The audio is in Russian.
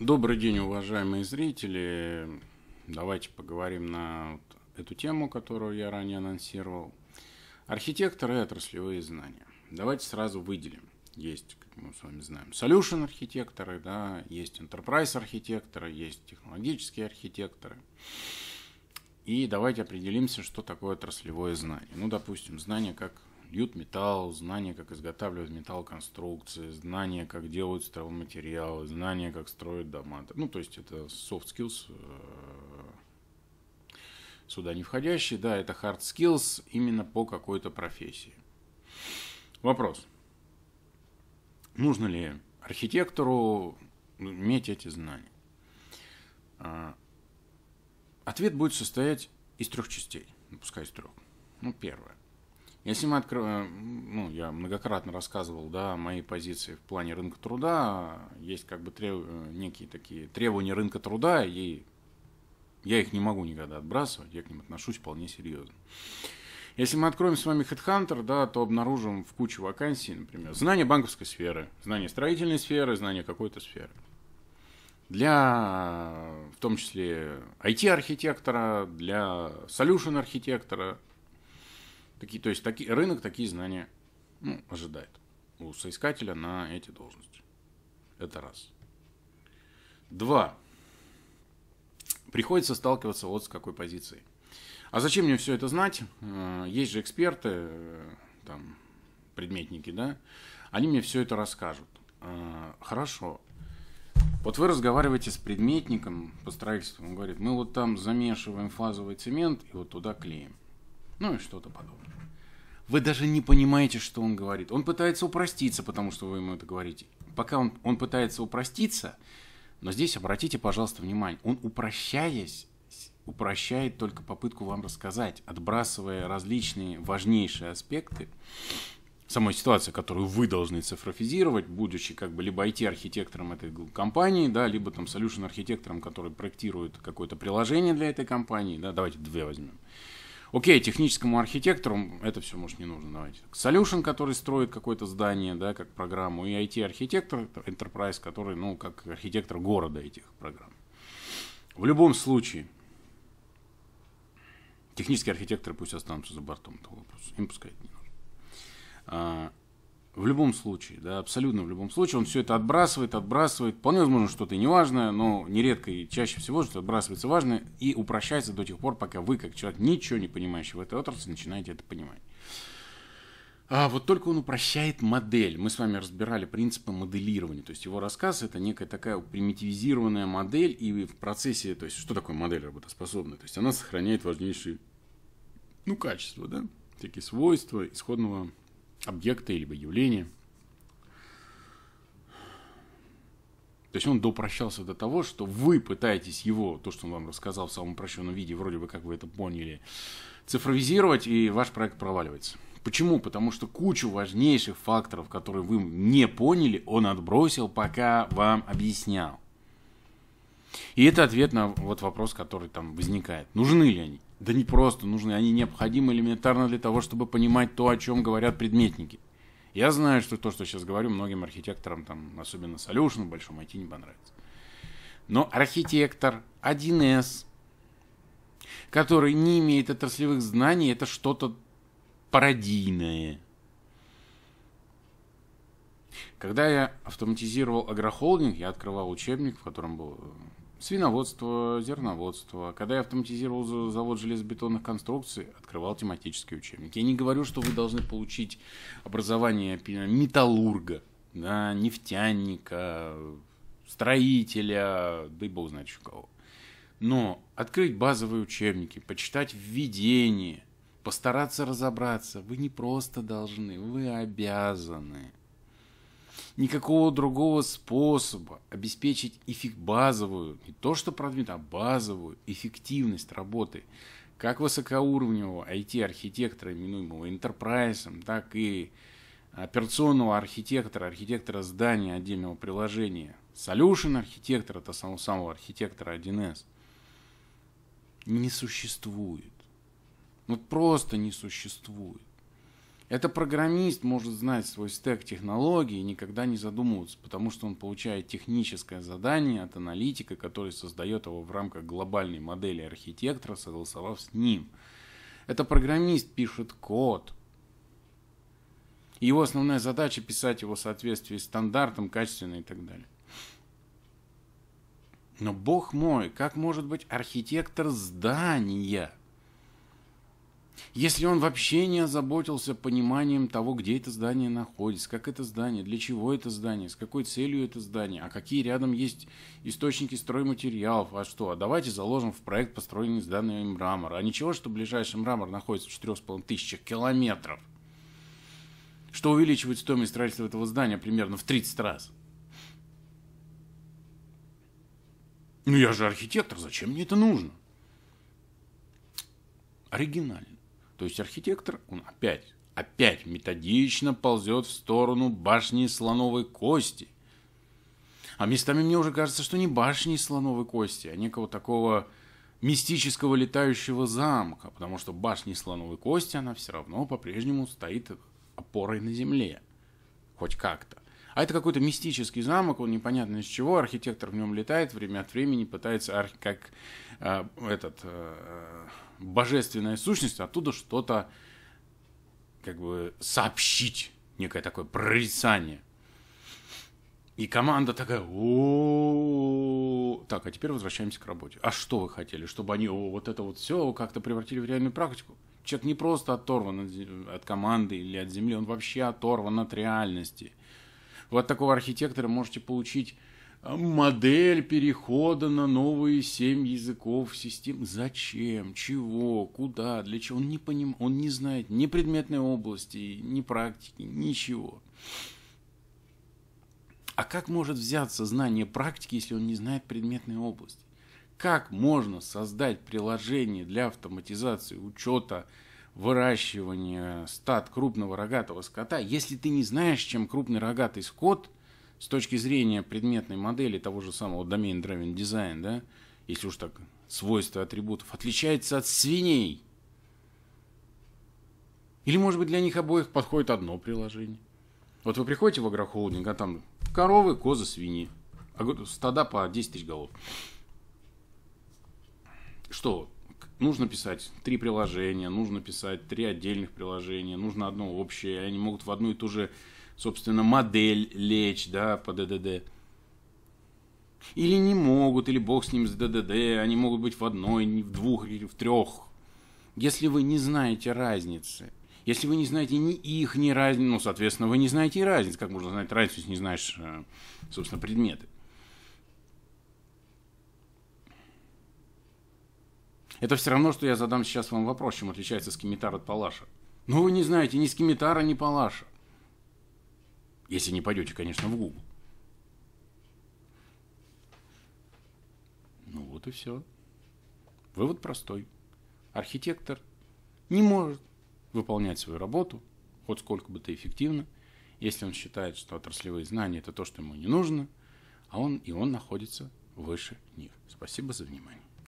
Добрый день, уважаемые зрители. Давайте поговорим на эту тему, которую я ранее анонсировал. Архитекторы и отраслевые знания. Давайте сразу выделим. Есть, как мы с вами знаем, solution архитекторы, да, есть enterprise архитекторы, есть технологические архитекторы. И давайте определимся, что такое отраслевое знание. Ну, допустим, знание, как льют металл, знания, как изготавливают металлоконструкции, знания, как делают стройматериалы, знания, как строят дома. Ну, то есть это soft skills, э, сюда не входящие да, это hard skills именно по какой-то профессии. Вопрос. Нужно ли архитектору иметь эти знания? А, ответ будет состоять из трех частей, пускай из трех. Ну, первое. Если мы открываем, э, ну, я многократно рассказывал, да, мои позиции в плане рынка труда, есть как бы треб... Э, некие такие требования рынка труда, и я их не могу никогда отбрасывать, я к ним отношусь вполне серьезно. Если мы откроем с вами HeadHunter, да, то обнаружим в куче вакансий, например, знание банковской сферы, знание строительной сферы, знание какой-то сферы. Для, в том числе, IT-архитектора, для solution-архитектора, Такие, то есть таки, рынок такие знания ну, ожидает у соискателя на эти должности. Это раз. Два. Приходится сталкиваться вот с какой позицией. А зачем мне все это знать? Э, есть же эксперты, э, там, предметники, да? Они мне все это расскажут. Э, хорошо. Вот вы разговариваете с предметником по строительству. Он говорит, мы вот там замешиваем фазовый цемент и вот туда клеим. Ну и что-то подобное. Вы даже не понимаете, что он говорит. Он пытается упроститься, потому что вы ему это говорите. Пока он, он пытается упроститься, но здесь обратите, пожалуйста, внимание, он упрощаясь, упрощает только попытку вам рассказать, отбрасывая различные важнейшие аспекты самой ситуации, которую вы должны цифрофизировать, будучи как бы либо IT-архитектором этой компании, да, либо там solution-архитектором, который проектирует какое-то приложение для этой компании, да, давайте две возьмем. Окей, техническому архитектору это все, может, не нужно, давайте. Solution, который строит какое-то здание, да, как программу, и IT-архитектор, Enterprise, который, ну, как архитектор города этих программ. В любом случае, технические архитекторы пусть останутся за бортом этого вопроса. Им пускать не нужно. А, в любом случае, да, абсолютно в любом случае. Он все это отбрасывает, отбрасывает. Вполне возможно, что-то неважное, но нередко и чаще всего что отбрасывается важное и упрощается до тех пор, пока вы, как человек, ничего не понимающий в этой отрасли, начинаете это понимать. А вот только он упрощает модель. Мы с вами разбирали принципы моделирования. То есть его рассказ это некая такая примитивизированная модель, и в процессе, то есть что такое модель работоспособная? То есть она сохраняет важнейшие ну, качества, да, такие свойства исходного объекта или явления. То есть он допрощался до того, что вы пытаетесь его, то, что он вам рассказал в самом упрощенном виде, вроде бы как вы это поняли, цифровизировать, и ваш проект проваливается. Почему? Потому что кучу важнейших факторов, которые вы не поняли, он отбросил, пока вам объяснял. И это ответ на вот вопрос, который там возникает. Нужны ли они? Да не просто нужны, они необходимы элементарно для того, чтобы понимать то, о чем говорят предметники. Я знаю, что то, что сейчас говорю, многим архитекторам, там, особенно Solution, в большом IT не понравится. Но архитектор 1С, который не имеет отраслевых знаний, это что-то пародийное. Когда я автоматизировал агрохолдинг, я открывал учебник, в котором был э, свиноводство, зерноводство. Когда я автоматизировал завод железобетонных конструкций, открывал тематические учебники. Я не говорю, что вы должны получить образование металлурга, да, нефтяника, строителя, да и бог знает еще кого. Но открыть базовые учебники, почитать введение, постараться разобраться, вы не просто должны, вы обязаны. Никакого другого способа обеспечить эффект базовую, не то что продвинутую, а базовую эффективность работы как высокоуровневого IT-архитектора, именуемого интерпрайсом, так и операционного архитектора, архитектора здания отдельного приложения, solution архитектора, то самого самого архитектора 1С, не существует. Вот просто не существует. Это программист может знать свой стек технологий и никогда не задумываться, потому что он получает техническое задание от аналитика, который создает его в рамках глобальной модели архитектора, согласовав с ним. Это программист пишет код. Его основная задача писать его в соответствии с стандартом, качественно и так далее. Но бог мой, как может быть архитектор здания – если он вообще не озаботился пониманием того, где это здание находится, как это здание, для чего это здание, с какой целью это здание, а какие рядом есть источники стройматериалов, а что, а давайте заложим в проект построенный здания данного мрамора. А ничего, что ближайший мрамор находится в 4,5 тысячах километров, что увеличивает стоимость строительства этого здания примерно в 30 раз. Ну я же архитектор, зачем мне это нужно? Оригинально. То есть архитектор, он опять, опять методично ползет в сторону башни слоновой кости. А местами мне уже кажется, что не башни слоновой кости, а некого такого мистического летающего замка, потому что башня слоновой кости, она все равно по-прежнему стоит опорой на земле. Хоть как-то. А это какой-то мистический замок, он непонятно из чего, архитектор в нем летает, время от времени пытается, арх... как э, этот... Э, божественная сущность, оттуда что-то как бы сообщить, некое такое прорицание. И команда такая, о так, а теперь возвращаемся к работе. А что вы хотели, чтобы они о, вот это вот все как-то превратили в реальную практику? Человек не просто оторван от, от команды или от земли, он вообще оторван от реальности. вот такого архитектора можете получить а модель перехода на новые семь языков систем. Зачем? Чего? Куда? Для чего? Он не понимает. он не знает ни предметной области, ни практики, ничего. А как может взяться знание практики, если он не знает предметной области? Как можно создать приложение для автоматизации учета выращивания стад крупного рогатого скота, если ты не знаешь, чем крупный рогатый скот – с точки зрения предметной модели того же самого Domain Driven Design, да, если уж так, свойства атрибутов, отличается от свиней. Или, может быть, для них обоих подходит одно приложение. Вот вы приходите в агрохолдинг, а там коровы, козы, свиньи. А стада по 10 тысяч голов. Что, нужно писать три приложения, нужно писать три отдельных приложения, нужно одно общее, они могут в одну и ту же собственно, модель лечь да, по ДДД. Или не могут, или бог с ним с ДДД, они могут быть в одной, не в двух или в трех. Если вы не знаете разницы, если вы не знаете ни их, ни разницы, ну, соответственно, вы не знаете и разницы. Как можно знать разницу, если не знаешь, э, собственно, предметы? Это все равно, что я задам сейчас вам вопрос, чем отличается скимитар от палаша. Но ну, вы не знаете ни скимитара, ни палаша. Если не пойдете, конечно, в Google. Ну вот и все. Вывод простой. Архитектор не может выполнять свою работу, хоть сколько бы то эффективно, если он считает, что отраслевые знания – это то, что ему не нужно, а он и он находится выше них. Спасибо за внимание.